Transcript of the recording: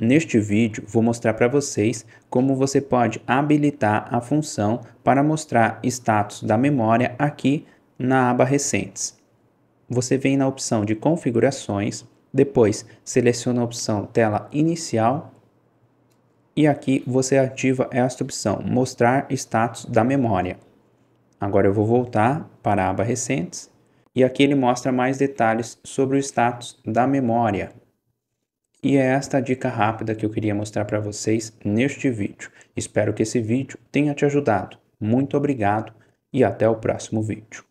Neste vídeo vou mostrar para vocês como você pode habilitar a função para mostrar status da memória aqui na aba recentes. Você vem na opção de configurações, depois seleciona a opção tela inicial e aqui você ativa esta opção mostrar status da memória. Agora eu vou voltar para a aba recentes e aqui ele mostra mais detalhes sobre o status da memória. E é esta a dica rápida que eu queria mostrar para vocês neste vídeo. Espero que esse vídeo tenha te ajudado. Muito obrigado e até o próximo vídeo.